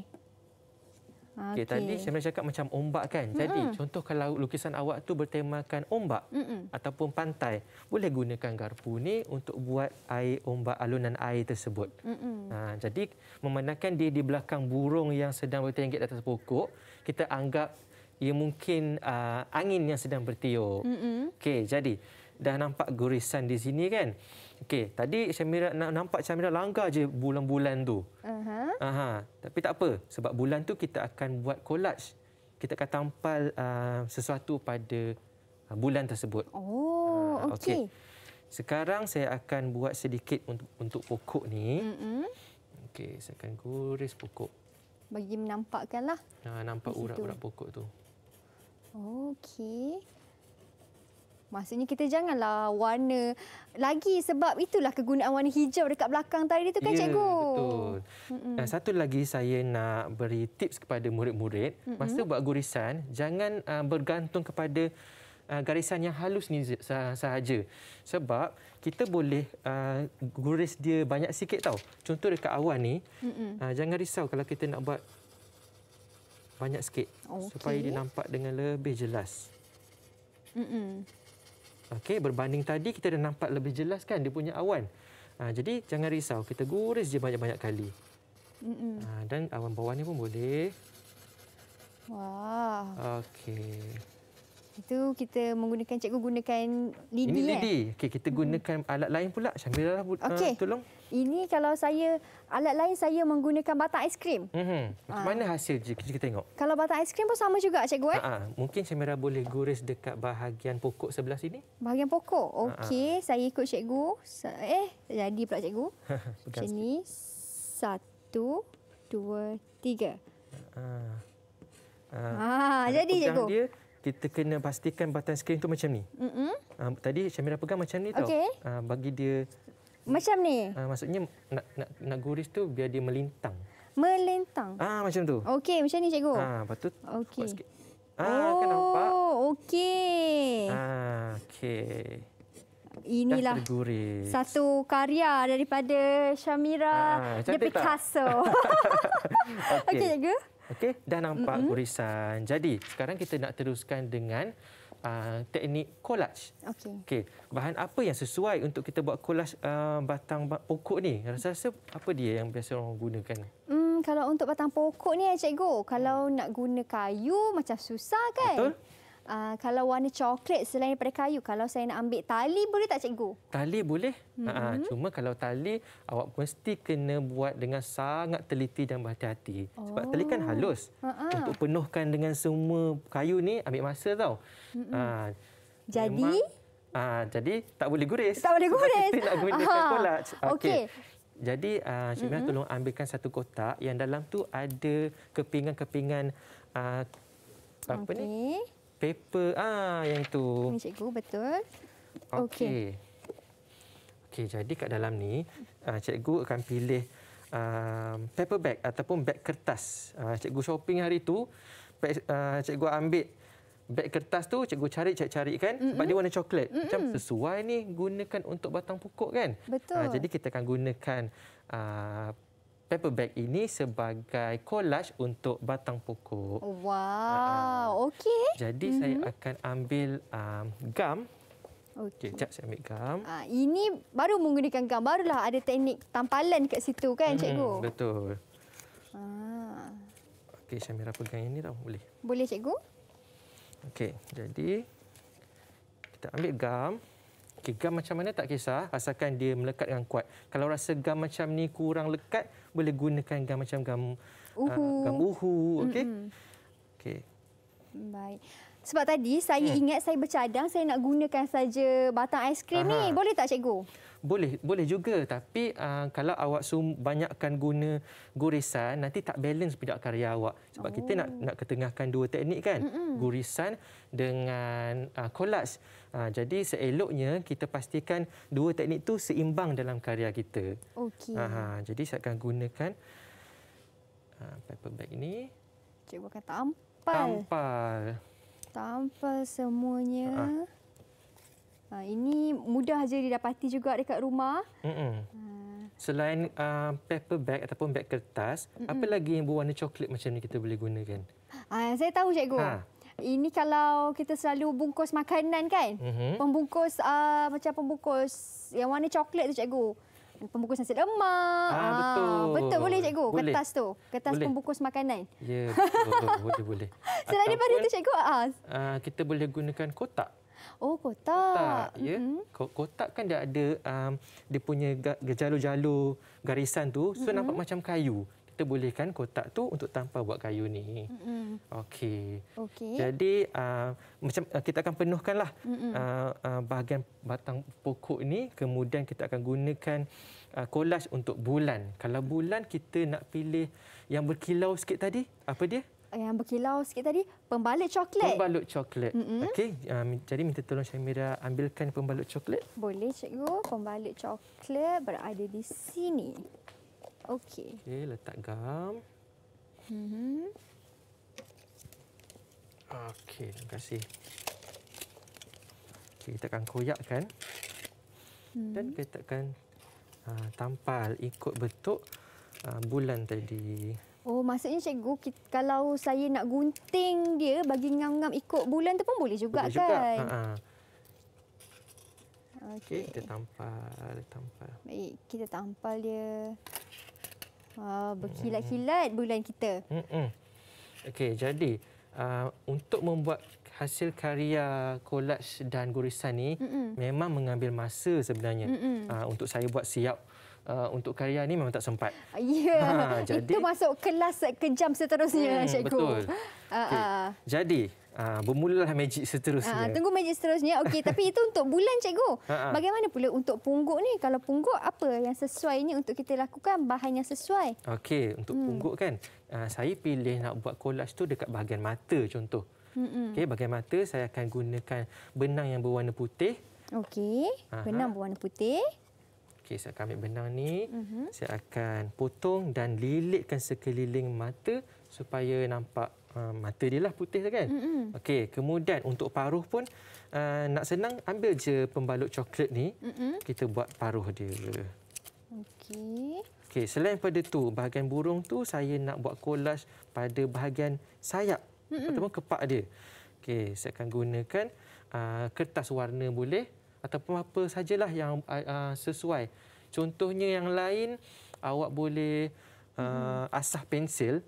Okay. okay. tadi saya nak cakap macam ombak kan. Jadi mm-hmm. contoh kalau lukisan awak tu bertemakan ombak mm-hmm. ataupun pantai, boleh gunakan garpu ni untuk buat air ombak alunan air tersebut. Mm-hmm. Ha, jadi memandangkan dia di belakang burung yang sedang bertengger di atas pokok, kita anggap ia mungkin uh, angin yang sedang bertiup. Mm-hmm. Okey, jadi dah nampak gurisan di sini kan? Okey, tadi Syamira nampak Syamira langgar je bulan-bulan tu. Aha. Uh-huh. Aha. Tapi tak apa, sebab bulan tu kita akan buat collage. Kita akan tampal uh, sesuatu pada uh, bulan tersebut. Oh, uh, okey. Okay. Sekarang saya akan buat sedikit untuk untuk pokok ni. Mm-hmm. Okey, saya akan guris pokok. Bagi menampakkanlah. Ha, nampak urat-urat pokok tu. Okey. Maksudnya kita janganlah warna lagi sebab itulah kegunaan warna hijau dekat belakang tadi itu kan yeah, cikgu. Betul. Mm -mm. satu lagi saya nak beri tips kepada murid-murid mm -mm. masa buat gurisan jangan uh, bergantung kepada uh, garisan yang halus ni sah sahaja. Sebab kita boleh uh, guris dia banyak sikit tau. Contoh dekat awan ni mm -mm. Uh, jangan risau kalau kita nak buat banyak sikit okay. supaya dia nampak dengan lebih jelas. Mm-mm. Okey, berbanding tadi kita dah nampak lebih jelas kan dia punya awan. Ha, jadi jangan risau, kita guris je banyak-banyak kali. Mm-mm. Ha, dan awan bawah ni pun boleh. Wah. Okey. Itu kita menggunakan cikgu gunakan lidi. Ini lidi. Kan? Okey, kita gunakan mm. alat lain pula. Syamila ah, okay. uh, tolong. Ini kalau saya alat lain saya menggunakan batang aiskrim. Mhm. Ah. Macam ha. mana hasil jika kita tengok? Kalau batang aiskrim pun sama juga cikgu eh? Ha, mungkin Syamira boleh guris dekat bahagian pokok sebelah sini? Bahagian pokok. Okey, saya ikut cikgu. Eh, jadi pula cikgu. sini. Satu, dua, tiga. Ha. Ha, ha jadi cikgu. Dia, kita kena pastikan batang skrin tu macam ni. Mm-hmm. Ha, tadi Syamira pegang macam ni okay. Ha, bagi dia macam ni. Ah, maksudnya nak nak nak guris tu biar dia melintang. Melintang. Ah macam tu. Okey, macam ni cikgu. Ah patut. Okey. Ah oh, kan nampak. Oh, okey. Ah okey. Inilah satu karya daripada Shamira ah, de Picasso. Okey, cikgu. Okey, dah nampak mm-hmm. gurisan. Jadi, sekarang kita nak teruskan dengan uh, teknik collage. Okey. Okey. Bahan apa yang sesuai untuk kita buat collage uh, ah, batang pokok ni? Rasa-rasa apa dia yang biasa orang gunakan? Hmm, kalau untuk batang pokok ni, cikgu, kalau hmm. nak guna kayu macam susah kan? Betul. Uh, kalau warna coklat selain daripada kayu, kalau saya nak ambil tali boleh tak cikgu? Tali boleh. Mm -hmm. uh, cuma kalau tali, awak mesti kena buat dengan sangat teliti dan berhati-hati. Oh. Sebab tali kan oh. halus. Uh -uh. Untuk penuhkan dengan semua kayu ni ambil masa tau. Mm -hmm. uh, jadi? Memang, uh, jadi tak boleh guris. Tak boleh guris. Sebab kita nak gunakan uh kolak. Okey. Okay. Jadi, uh, Cik mm -hmm. tolong ambilkan satu kotak yang dalam tu ada kepingan-kepingan uh, apa okay. ni? paper ah yang tu. Cikgu betul. Okey. Okey, jadi kat dalam ni ah, cikgu akan pilih um, paper bag ataupun beg kertas. Ah, cikgu shopping hari tu cikgu ambil beg kertas tu cikgu cari cari-cari kan mm -mm. sebab warna coklat. Mm -mm. Macam sesuai ni gunakan untuk batang pokok kan? Betul. Aa, jadi kita akan gunakan aa, paper bag ini sebagai collage untuk batang pokok. Wow, uh, okey. Jadi mm -hmm. saya akan ambil um, gam. Okey, okay, cak saya ambil gam. Uh, ini baru menggunakan gam, barulah ada teknik tampalan dekat situ kan, mm -hmm. cikgu? Betul. Ah. Okey, Syamira pegang ini tau, boleh. Boleh, cikgu? Okey, jadi kita ambil gam. Okay, gam macam mana tak kisah asalkan dia melekat dengan kuat. Kalau rasa gam macam ni kurang lekat, boleh gunakan gam macam gam uhu. Uh, gam uhu, okay, Mm-hmm. Okey. Baik. Sebab tadi saya hmm. ingat saya bercadang saya nak gunakan saja batang aiskrim Aha. ni. Boleh tak cikgu? Boleh, boleh juga tapi uh, kalau awak sum banyakkan guna gurisan nanti tak balance pijak karya awak. Sebab oh. kita nak oh. nak ketengahkan dua teknik kan. Mm-mm. Gurisan dengan uh, ah, collage. Uh, ah, jadi seeloknya kita pastikan dua teknik tu seimbang dalam karya kita. Okey. Uh, jadi saya akan gunakan uh, paper bag ini. Cikgu akan tampal. Tampal. Tampal semuanya. Ha. Ha, ha ini mudah saja didapati juga dekat rumah. Mm -mm. Ha. Selain uh, paper bag ataupun beg kertas, mm -mm. apa lagi yang berwarna coklat macam ni kita boleh gunakan? Ha, saya tahu, Cikgu. Ha. Ini kalau kita selalu bungkus makanan kan? Mm -hmm. Pembungkus uh, macam pembungkus yang warna coklat tu, Cikgu. Cikgu pembungkus nasi lemak. Ah, ah, betul. Betul boleh cikgu boleh. kertas tu. Kertas boleh. pembungkus makanan. Ya. Betul boleh. Selain daripada itu cikgu ah. kita boleh gunakan kotak. Oh kotak. Kotak ya. Mm-hmm. Kotak kan dia ada um, dia punya jalur-jalur garisan tu so mm-hmm. nampak macam kayu kita bolehkan kotak tu untuk tanpa buat kayu ni. Mm-hmm. Okey. Okey. Jadi uh, macam uh, kita akan penuhkanlah mm-hmm. uh, ah, uh, bahagian batang pokok ni kemudian kita akan gunakan uh, collage untuk bulan. Kalau bulan kita nak pilih yang berkilau sikit tadi, apa dia? Yang berkilau sikit tadi, pembalut coklat. Pembalut coklat. Mm-hmm. Okey, uh, jadi minta tolong Syamira ambilkan pembalut coklat. Boleh, cikgu. Pembalut coklat berada di sini. Okey. Okey, letak gam. Mhm. Okey, terima kasih. Okay, kita akan koyakkan. Mm-hmm. Dan kita akan uh, tampal ikut bentuk uh, ah, bulan tadi. Oh, maksudnya cikgu kalau saya nak gunting dia bagi ngam-ngam ikut bulan tu pun boleh juga boleh kan? Juga. Ha, ha. Okey, okay, kita tampal, tampal. Baik, kita tampal dia. Oh, berkilat-kilat bulan kita. Okey, jadi uh, untuk membuat hasil karya collage dan gurisan ni mm -mm. memang mengambil masa sebenarnya. Mm -mm. Uh, untuk saya buat siap Uh, untuk karya ni memang tak sempat. Ya. Ha, jadi... Itu masuk kelas kejam seterusnya, hmm, Cikgu. Betul. Ah, okay. Uh, ah. Jadi, uh, bermulalah magic seterusnya. Uh, tunggu magic seterusnya. Okey, tapi itu untuk bulan, Cikgu. Uh, ha, uh. Ha. Bagaimana pula untuk pungguk ni? Kalau pungguk, apa yang sesuai ni untuk kita lakukan? Bahan yang sesuai. Okey, untuk hmm. pungguk kan, saya pilih nak buat collage tu dekat bahagian mata contoh. Okey, bahagian mata saya akan gunakan benang yang berwarna putih. Okey, benang berwarna putih. Okey, saya akan ambil benang ni. Mm-hmm. Saya akan potong dan lilitkan sekeliling mata supaya nampak uh, mata dia lah putih kan. Mm-hmm. Okey, kemudian untuk paruh pun uh, nak senang ambil je pembalut coklat ni. Mm-hmm. Kita buat paruh dia. Okey. Okey, selain pada tu, bahagian burung tu saya nak buat kolaj pada bahagian sayap mm-hmm. ataupun kepak dia. Okey, saya akan gunakan uh, kertas warna boleh ataupun apa sajalah yang uh, sesuai. Contohnya yang lain, awak boleh uh, hmm. asah pensil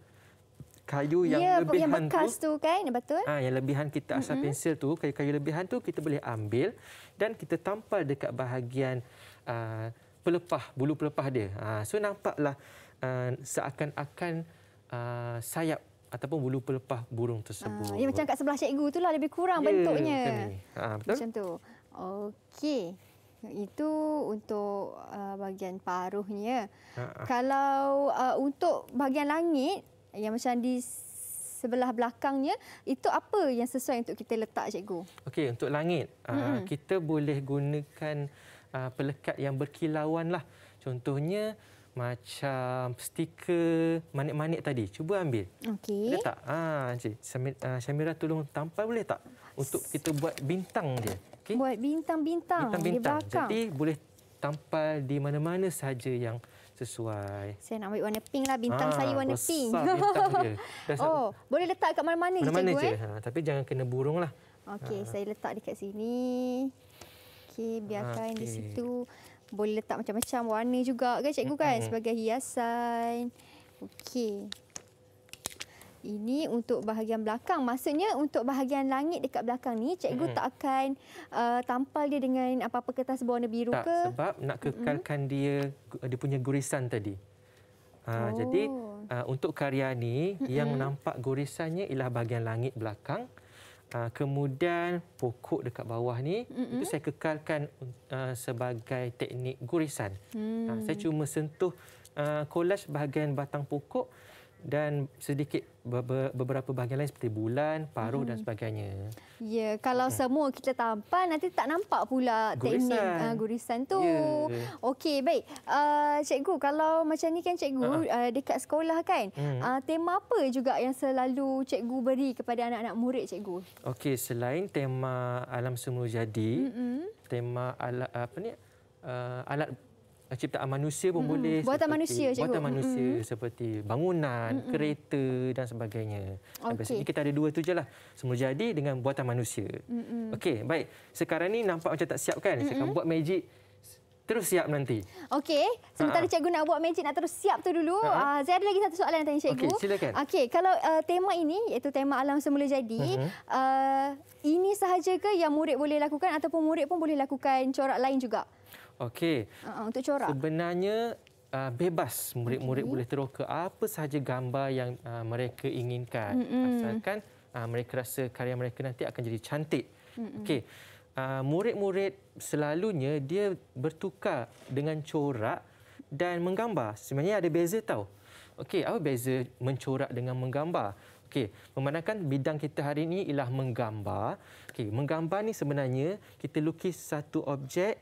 kayu ya, yang yeah, lebihan yang tu, tu kan betul ha, yang lebihan kita asah mm-hmm. pensel tu kayu-kayu lebihan tu kita boleh ambil dan kita tampal dekat bahagian uh, pelepah bulu pelepah dia ha, so nampaklah uh, seakan-akan uh, sayap ataupun bulu pelepah burung tersebut ha, ya macam kat sebelah cikgu lah, lebih kurang yeah, bentuknya ha, betul macam tu okey itu untuk uh, bahagian paruhnya. Ha-ha. Kalau uh, untuk bahagian langit yang macam di sebelah belakangnya, itu apa yang sesuai untuk kita letak, cikgu? Okey, untuk langit, hmm. kita boleh gunakan uh, pelekat yang berkilauan. Lah. Contohnya, macam stiker manik-manik tadi. Cuba ambil. Okey. tak? Ah, Encik, Samira ah, tolong tampal boleh tak? Untuk kita buat bintang dia okey buat bintang-bintang di belakang jadi boleh tampal di mana-mana saja yang sesuai saya nak ambil warna pink lah bintang ha, saya warna pink bintang oh boleh letak kat mana-mana je mana eh? ha, tapi jangan kena burung lah okey ha. saya letak dekat sini okey biarkan okay. di situ boleh letak macam-macam warna juga kan cikgu kan sebagai hiasan okey ini untuk bahagian belakang. Maksudnya untuk bahagian langit dekat belakang ni, cikgu hmm. tak akan uh, tampal dia dengan apa-apa kertas berwarna biru tak, ke? Tak, sebab nak kekalkan hmm. dia dia punya gurisan tadi. Uh, oh. Jadi uh, untuk karya ni, hmm. yang nampak gurisannya ialah bahagian langit belakang. Uh, kemudian pokok dekat bawah ni mm -mm. itu saya kekalkan uh, sebagai teknik gurisan. Mm. Uh, saya cuma sentuh uh, collage bahagian batang pokok dan sedikit beberapa bahagian lain seperti bulan, paruh hmm. dan sebagainya. Ya, kalau hmm. semua kita tampan nanti tak nampak pula gurisan. teknik uh, ah, gurisan tu. Yeah. Okey, baik. Uh, cikgu, kalau macam ni kan cikgu uh-huh. uh, dekat sekolah kan, hmm. uh, tema apa juga yang selalu cikgu beri kepada anak-anak murid cikgu? Okey, selain tema alam semula jadi, hmm. tema ala, apa ni? Uh, alat ciptaan manusia pun hmm. boleh. Buatan seperti, manusia, cikgu. Buatan manusia hmm. seperti bangunan, hmm. hmm. kereta dan sebagainya. Okay. Ini kita ada dua tu je lah. Semua jadi dengan buatan manusia. Hmm. hmm. Okey, baik. Sekarang ni nampak macam tak siap kan? Hmm. Saya akan hmm. buat magic. Terus siap nanti. Okey. Sementara Ha-ha. cikgu nak buat magic, nak terus siap tu dulu. Uh, saya ada lagi satu soalan yang tanya cikgu. Okey, silakan. Okey, kalau uh, tema ini, iaitu tema alam semula jadi, uh-huh. uh, ini sahaja ke yang murid boleh lakukan ataupun murid pun boleh lakukan corak lain juga? Okey. Uh, untuk corak. Sebenarnya uh, bebas murid-murid okay. boleh teroka apa sahaja gambar yang uh, mereka inginkan. Mm-mm. Asalkan uh, mereka rasa karya mereka nanti akan jadi cantik. Okey. Uh, murid-murid selalunya dia bertukar dengan corak dan menggambar. Sebenarnya ada beza tau. Okey, apa beza mencorak dengan menggambar? Okey, memandangkan bidang kita hari ini ialah menggambar. Okey, menggambar ni sebenarnya kita lukis satu objek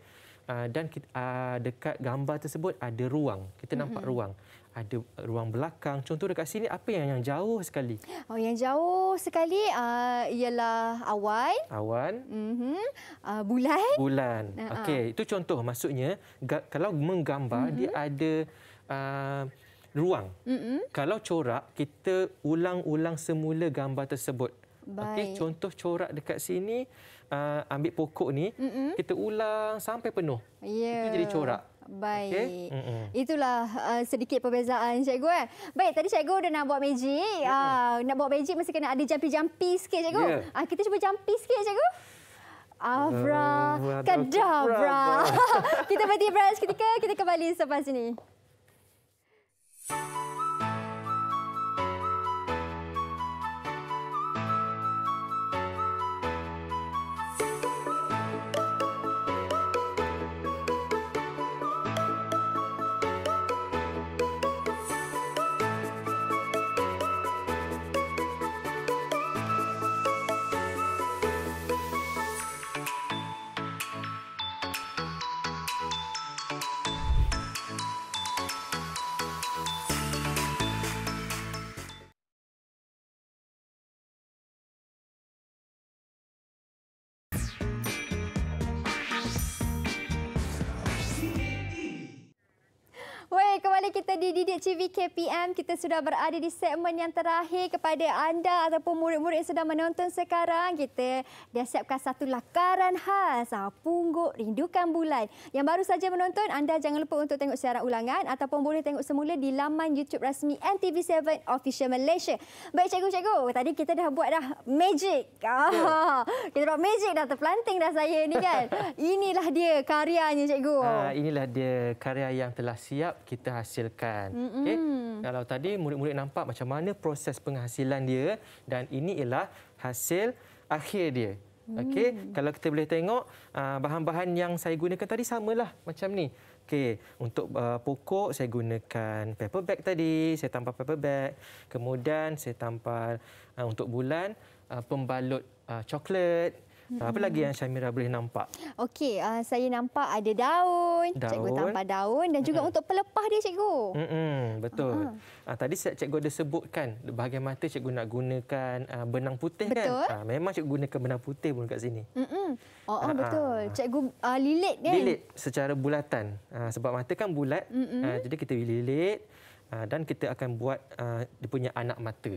Ah, dan kita, ah, dekat gambar tersebut ada ruang. Kita mm-hmm. nampak ruang. Ada ruang belakang. Contoh dekat sini apa yang yang jauh sekali? Oh yang jauh sekali uh, ialah awan. Awan. Mm-hmm. Uh, bulan. Bulan. Uh-huh. Okey, itu contoh maksudnya kalau menggambar mm-hmm. dia ada uh, ruang. Mm-hmm. Kalau corak kita ulang-ulang semula gambar tersebut. Okey, contoh corak dekat sini uh, ambil pokok ni mm-hmm. kita ulang sampai penuh. Yeah. Itu jadi corak. Baik. Okay. Itulah uh, sedikit perbezaan cikgu eh. Baik, tadi cikgu dah nak buat magic. Yeah. Uh, nak buat magic mesti kena ada jampi-jampi sikit cikgu. Yeah. Ya. Uh, kita cuba jampi sikit cikgu. Abra, uh, kadabra. kita berhenti beres ketika kita kembali selepas ini. kita di Didik TV KPM. Kita sudah berada di segmen yang terakhir kepada anda ataupun murid-murid yang sedang menonton sekarang. Kita dah siapkan satu lakaran khas. Ah, pungguk Rindukan Bulan. Yang baru saja menonton, anda jangan lupa untuk tengok siaran ulangan ataupun boleh tengok semula di laman YouTube rasmi NTV7 Official Malaysia. Baik cikgu-cikgu, tadi kita dah buat dah magic. Oh, kita buat magic dah terplanting dah saya ni kan. Inilah dia karyanya cikgu. Uh, inilah dia karya yang telah siap kita hasil menghasilkan. okay? Kalau tadi murid-murid nampak macam mana proses penghasilan dia dan ini ialah hasil akhir dia. okay? Mm. Kalau kita boleh tengok ah, bahan-bahan yang saya gunakan tadi samalah macam ni. okay? untuk uh, pokok saya gunakan paper bag tadi, saya tampal paper bag. Kemudian saya tampal uh, untuk bulan uh, pembalut uh, coklat. Apa hmm. lagi yang Syamira boleh nampak? Okey, uh, saya nampak ada daun. daun. Cikgu tampak daun dan juga hmm. untuk pelepah dia, cikgu. Hmm, betul. Uh ah. -huh. Ah, uh, tadi cikgu ada sebutkan bahagian mata cikgu nak gunakan uh, benang putih kan? betul. kan? Uh, memang cikgu gunakan benang putih pun kat sini. Hmm, -mm. oh, oh, betul. Cikgu uh, lilit kan? Lilit secara bulatan. Uh, sebab mata kan bulat, mm -mm. Uh, jadi kita lilit dan kita akan buat uh, dia punya anak mata.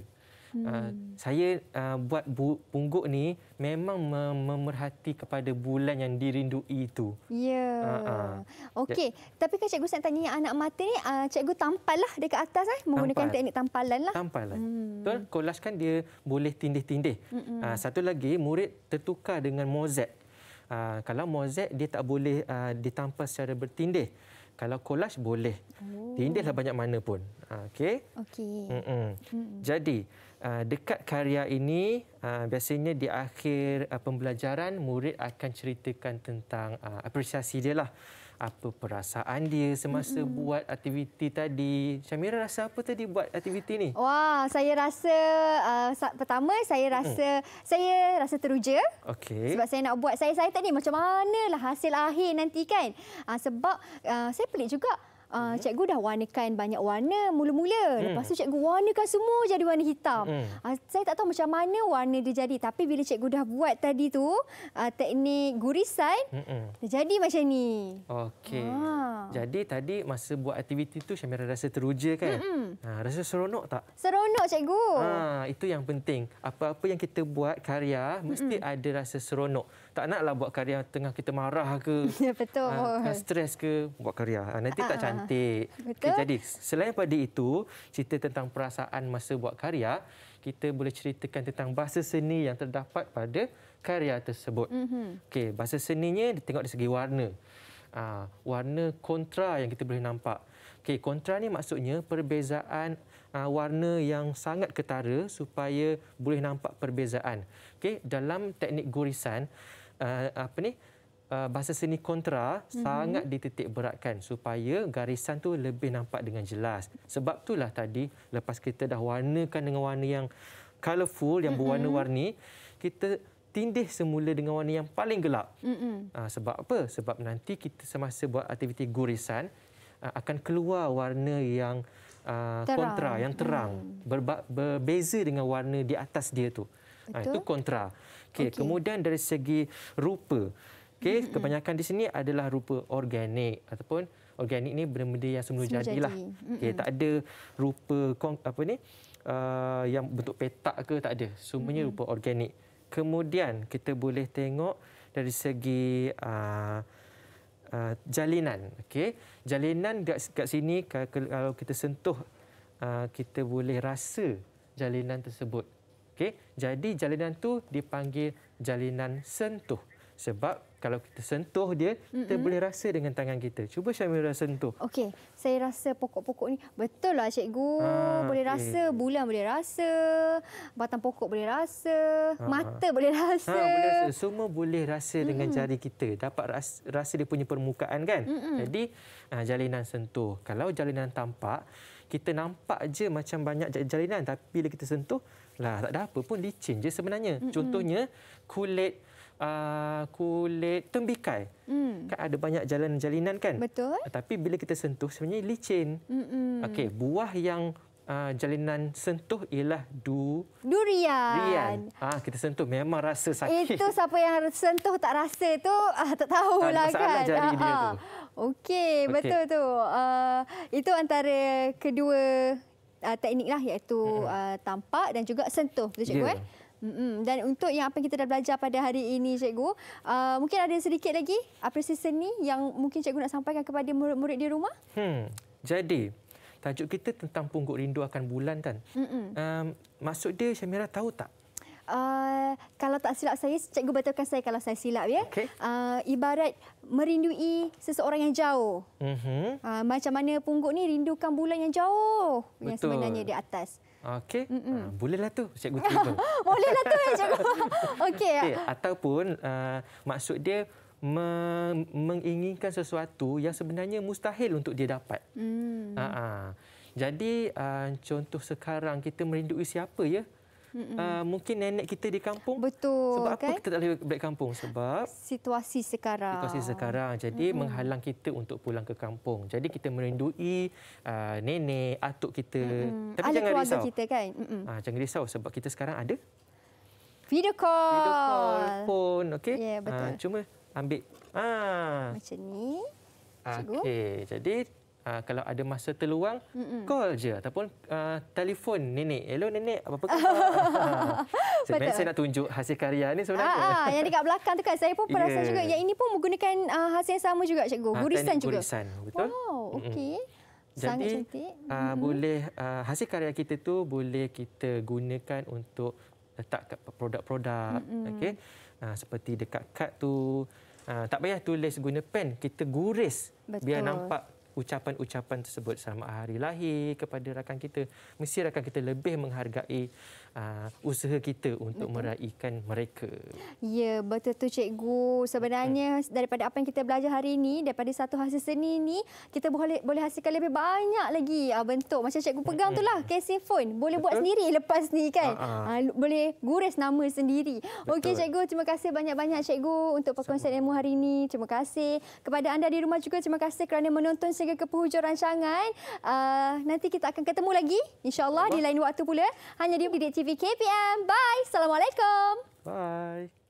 Uh, saya uh, buat bu- bungkuk ni memang mem- memerhati kepada bulan yang dirindui itu. Ya. Yeah. Uh, ah. uh. Okey, ja- ya. tapi kan cikgu saya tanya yang anak mati ni, uh, cikgu lah dekat atas eh menggunakan teknik tampalan lah. Tampal Tampalan. Hmm. Betul? kolas kan dia boleh tindih-tindih. Uh, satu lagi murid tertukar dengan mozek. Uh, kalau mozek dia tak boleh uh, ditampal secara bertindih. Kalau kolas boleh. Oh. Tindihlah banyak mana pun. Okey. Okey. Jadi, Ah, dekat karya ini ah, biasanya di akhir ah, pembelajaran murid akan ceritakan tentang apresiasi dia lah apa perasaan dia semasa mm-hmm. buat aktiviti tadi Syamira rasa apa tadi buat aktiviti ni wah saya rasa uh, pertama saya rasa mm. saya rasa teruja okay. sebab saya nak buat saya saya tadi macam manalah hasil akhir nanti kan uh, sebab uh, saya pelik juga uh, hmm. cikgu dah warnakan banyak warna mula-mula. Hmm. Lepas tu cikgu warnakan semua jadi warna hitam. Hmm. Uh, saya tak tahu macam mana warna dia jadi. Tapi bila cikgu dah buat tadi tu, uh, teknik gurisan, hmm. dia jadi macam ni. Okey. Ha. Jadi tadi masa buat aktiviti tu, Syamira rasa teruja kan? Hmm. Ha, rasa seronok tak? Seronok cikgu. Ha, itu yang penting. Apa-apa yang kita buat karya, mesti hmm. ada rasa seronok tak naklah buat karya tengah kita marah ke ya, betul ha, kan stres ke buat karya ha, nanti uh tak ah, cantik betul. Okay, jadi selain pada itu cerita tentang perasaan masa buat karya kita boleh ceritakan tentang bahasa seni yang terdapat pada karya tersebut uh-huh. Mhm. okey bahasa seninya ditengok dari segi warna ha, warna kontra yang kita boleh nampak okey kontra ni maksudnya perbezaan Uh, warna yang sangat ketara supaya boleh nampak perbezaan. Okey, dalam teknik gurisan, uh, apa ni uh, bahasa seni kontra mm-hmm. sangat dititik beratkan supaya garisan tu lebih nampak dengan jelas. Sebab itulah tadi lepas kita dah warnakan dengan warna yang colourful yang mm-hmm. berwarna-warni, kita tindih semula dengan warna yang paling gelap. Mm-hmm. sebab apa? Sebab nanti kita semasa buat aktiviti gurisan ah, akan keluar warna yang uh, kontra yang terang mm. berbeza dengan warna di atas dia tu. itu kontra. Okey, okay. kemudian dari segi rupa. Okey, mm-hmm. kebanyakan di sini adalah rupa organik ataupun organik ni benda-benda yang semula, jadilah. Jadi. Mm-hmm. Okey, tak ada rupa apa ni uh, yang bentuk petak ke tak ada. Semuanya mm-hmm. rupa organik. Kemudian kita boleh tengok dari segi uh, uh, jalinan. Okey, jalinan dekat dekat sini kalau kita sentuh uh, kita boleh rasa jalinan tersebut. Okey, jadi jalinan tu dipanggil jalinan sentuh. Sebab kalau kita sentuh dia, mm-hmm. kita boleh rasa dengan tangan kita. Cuba saya Syamira sentuh. Okey, saya rasa pokok-pokok ni betul lah cikgu. Ha, boleh okay. rasa bulan boleh rasa, batang pokok boleh rasa, ha. mata boleh ha, rasa. Ha, boleh rasa. Semua boleh rasa mm-hmm. dengan jari kita. Dapat rasa, rasa dia punya permukaan kan? Mm-hmm. Jadi, ha, jalinan sentuh. Kalau jalinan tampak, kita nampak je macam banyak jalinan tapi bila kita sentuh lah tak ada apa pun licin je sebenarnya. Mm-hmm. Contohnya kulit Uh, kulit tembikai. Mm. Kan ada banyak jalan-jalinan kan? Betul. Tapi bila kita sentuh sebenarnya licin. Okey, buah yang uh, jalinan sentuh ialah du durian. Durian. Ah, kita sentuh memang rasa sakit. Itu siapa yang sentuh tak rasa tu ah, tak tahulah tak lah kan. Jari ah, dia ah. tu. Ah. Okey, okay. betul tu. Uh, itu antara kedua uh, teknik lah iaitu uh, tampak dan juga sentuh betul cikgu yeah. eh. Mm -mm. Dan untuk yang apa yang kita dah belajar pada hari ini cikgu, uh, mungkin ada sedikit lagi appreciation seni yang mungkin cikgu nak sampaikan kepada murid-murid di rumah? Hmm. Jadi tajuk kita tentang pungguk rindu akan bulan kan. Mm -mm. Um, maksud dia Syamira tahu tak? Uh, kalau tak silap saya, cikgu betulkan saya kalau saya silap ya. Okay. Uh, ibarat merindui seseorang yang jauh. Mm-hmm. Uh, macam mana Pungguk ni rindukan bulan yang jauh Betul. yang sebenarnya di atas. Okey. Uh, bolehlah tu Cikgu Tiba. bolehlah tu eh, Cikgu. Okey. Ya. Okay, ataupun uh, maksud dia me- menginginkan sesuatu yang sebenarnya mustahil untuk dia dapat. Mm. Uh-huh. Jadi uh, contoh sekarang kita merindui siapa ya? mm -mm. Uh, mungkin nenek kita di kampung. Betul. Sebab kan? apa kita tak boleh balik kampung? Sebab situasi sekarang. Situasi sekarang. Jadi mm -mm. menghalang kita untuk pulang ke kampung. Jadi kita merindui uh, nenek, atuk kita. Mm -mm. Tapi Ahli jangan risau. kita kan? Mm -mm. Uh, jangan risau sebab kita sekarang ada. Video call. Video call pun. Okay? Yeah, ya, betul. Uh, cuma ambil. Ah. Macam ni. Cikgu. Okay, jadi uh, kalau ada masa terluang Mm-mm. call je ataupun uh, telefon nenek hello nenek apa apa sebenarnya saya nak tunjuk hasil karya ni sebenarnya ah, ah yang dekat belakang tu kan saya pun perasan yeah. juga yang ini pun menggunakan uh, hasil yang sama juga cikgu gurisan juga gurisan betul wow okey jadi sangat cantik uh, boleh uh, hasil karya kita tu boleh kita gunakan untuk letak kat produk-produk okey uh, seperti dekat kad tu uh, tak payah tulis guna pen kita guris Betul. biar nampak ucapan-ucapan tersebut selamat hari lahir kepada rakan kita mesti rakan kita lebih menghargai uh, usaha kita untuk betul. meraihkan mereka. Ya, betul tu cikgu. Sebenarnya hmm. daripada apa yang kita belajar hari ini, daripada satu hasil seni ini, kita boleh boleh hasilkan lebih banyak lagi uh, bentuk. Macam cikgu pegang hmm. tu lah, casing phone. Boleh betul. buat sendiri lepas ni kan. Uh, boleh gures nama sendiri. Okey cikgu, terima kasih banyak-banyak cikgu untuk perkongsian ilmu hari ini. Terima kasih. Kepada anda di rumah juga, terima kasih kerana menonton sehingga ke penghujung rancangan. Uh, nanti kita akan ketemu lagi, insyaAllah, di lain waktu pula. Hanya di Didik TV. TV KPM. Bye. Assalamualaikum. Bye.